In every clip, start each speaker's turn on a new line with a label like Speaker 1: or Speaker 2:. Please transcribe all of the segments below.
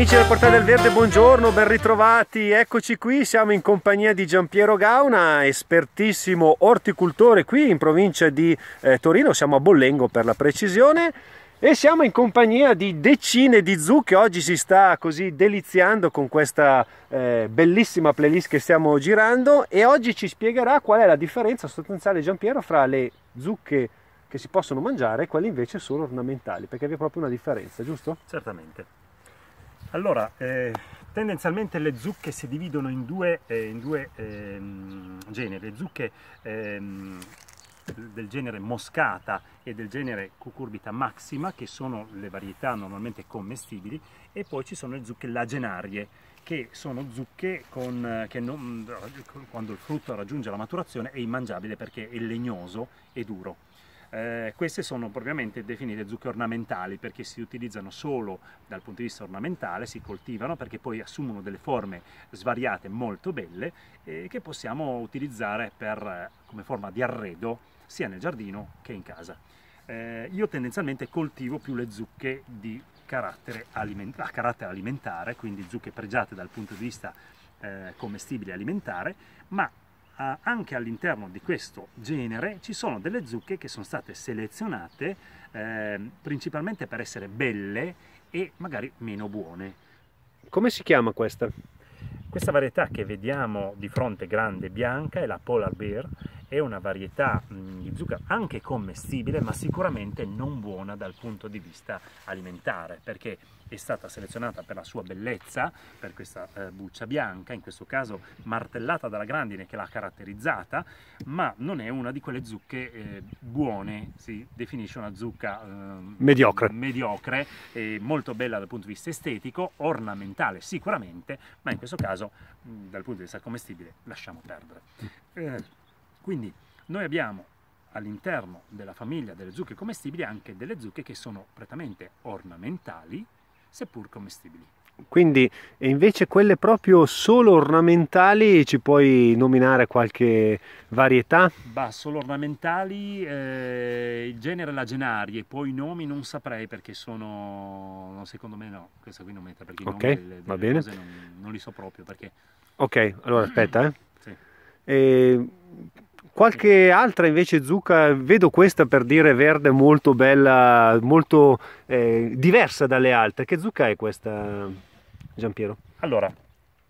Speaker 1: Amici del Portale del Verde, buongiorno, ben ritrovati. Eccoci qui, siamo in compagnia di Giampiero Gauna, espertissimo orticoltore qui in provincia di eh, Torino, siamo a Bollengo per la precisione. E siamo in compagnia di decine di zucche, oggi si sta così deliziando con questa eh, bellissima playlist che stiamo girando e oggi ci spiegherà qual è la differenza sostanziale Giampiero fra le zucche che si possono mangiare e quelle invece solo ornamentali, perché vi è proprio una differenza, giusto? Certamente.
Speaker 2: Allora, eh, tendenzialmente le zucche si dividono in due, eh, in due ehm, generi, le zucche ehm, del genere moscata e del genere cucurbita maxima, che sono le varietà normalmente commestibili, e poi ci sono le zucche lagenarie, che sono zucche con, che non, quando il frutto raggiunge la maturazione è immangiabile perché è legnoso e duro. Eh, queste sono propriamente definite zucche ornamentali perché si utilizzano solo dal punto di vista ornamentale, si coltivano perché poi assumono delle forme svariate molto belle eh, che possiamo utilizzare per, eh, come forma di arredo sia nel giardino che in casa. Eh, io tendenzialmente coltivo più le zucche di carattere aliment- a carattere alimentare, quindi zucche pregiate dal punto di vista eh, commestibile alimentare, ma eh, anche all'interno di questo genere ci sono delle zucche che sono state selezionate eh, principalmente per essere belle e magari meno buone. Come si chiama questa? Questa varietà che vediamo di fronte grande bianca è la Polar Bear è una varietà mm, di zucchero anche commestibile, ma sicuramente non buona dal punto di vista alimentare, perché è stata selezionata per la sua bellezza, per questa eh, buccia bianca, in questo caso martellata dalla grandine che l'ha caratterizzata, ma non è una di quelle zucche eh, buone, si definisce una zucca eh, mediocre, mediocre molto bella dal punto di vista estetico, ornamentale sicuramente, ma in questo caso mh, mm, dal punto di vista commestibile lasciamo perdere. Eh, quindi noi abbiamo all'interno della famiglia delle zucche commestibili anche delle zucche che sono prettamente ornamentali, seppur
Speaker 1: commestibili. Quindi e invece quelle proprio solo ornamentali ci puoi nominare qualche varietà?
Speaker 2: Bah, solo ornamentali, eh, il genere la genarie, poi i nomi non saprei perché sono, secondo me no, questa qui
Speaker 1: non metta perché okay, delle, delle non,
Speaker 2: non, li so proprio perché...
Speaker 1: Ok, allora aspetta eh. sì. E ehm, Qualche altra invece zucca, vedo questa per dire verde molto bella, molto eh, diversa dalle altre. Che zucca è questa, Giampiero? Allora,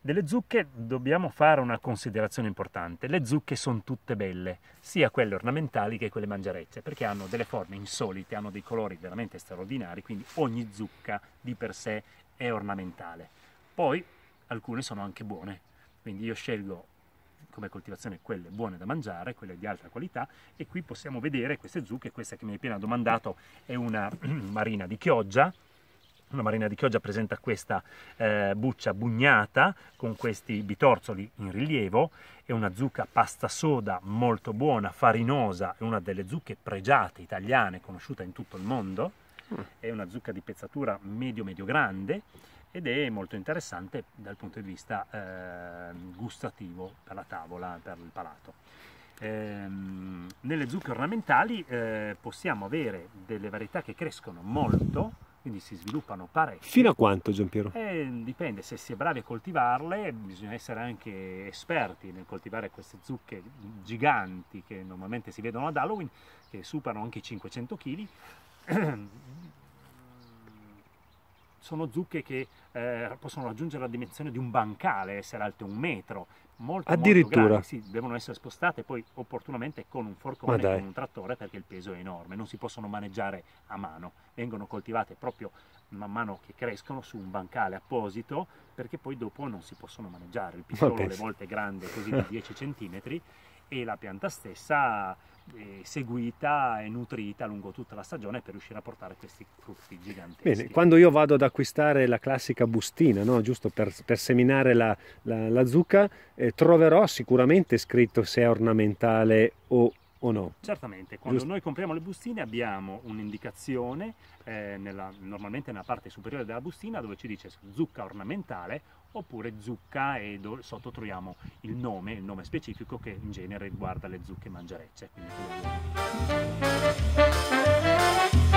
Speaker 2: delle zucche dobbiamo fare una considerazione importante. Le zucche sono tutte belle, sia quelle ornamentali che quelle mangiarecce, perché hanno delle forme insolite, hanno dei colori veramente straordinari, quindi ogni zucca di per sé è ornamentale. Poi alcune sono anche buone, quindi io scelgo come coltivazione quelle buone da mangiare, quelle di alta qualità e qui possiamo vedere queste zucche, questa che mi hai appena domandato è una marina di Chioggia, una marina di Chioggia presenta questa eh, buccia bugnata con questi bitorzoli in rilievo, è una zucca pasta soda molto buona, farinosa, è una delle zucche pregiate italiane conosciuta in tutto il mondo, mm. è una zucca di pezzatura medio-medio grande, ed è molto interessante dal punto di vista eh, gustativo per la tavola, per il palato. Ehm, nelle zucche ornamentali eh, possiamo avere delle varietà che crescono molto, quindi si sviluppano parecchio.
Speaker 1: Fino a quanto Giampiero?
Speaker 2: Eh, dipende, se si è bravi a coltivarle bisogna essere anche esperti nel coltivare queste zucche giganti che normalmente si vedono ad Halloween, che superano anche i 500 kg, sono zucche che eh, possono raggiungere la dimensione di un bancale, essere alte un metro. Molto, Addirittura. Molto grandi, sì, devono essere spostate poi opportunamente con un forcone, con un trattore perché il peso è enorme, non si possono maneggiare a mano, vengono coltivate proprio man mano che crescono su un bancale apposito perché poi dopo non si possono maneggiare, il piccolo le volte grande così da 10 centimetri e la pianta stessa eh, seguita e nutrita lungo tutta la stagione per riuscire a portare questi frutti giganteschi. Bene,
Speaker 1: quando io vado ad acquistare la classica bustina, no? giusto per, per, seminare la, la, la zucca, eh, troverò sicuramente scritto se è ornamentale o o no?
Speaker 2: Certamente, quando Giusto. noi compriamo le bustine abbiamo un'indicazione, eh, nella, normalmente nella parte superiore della bustina, dove ci dice zucca ornamentale oppure zucca e do, sotto troviamo il nome, il nome specifico che in genere riguarda le zucche
Speaker 1: mangiarecce.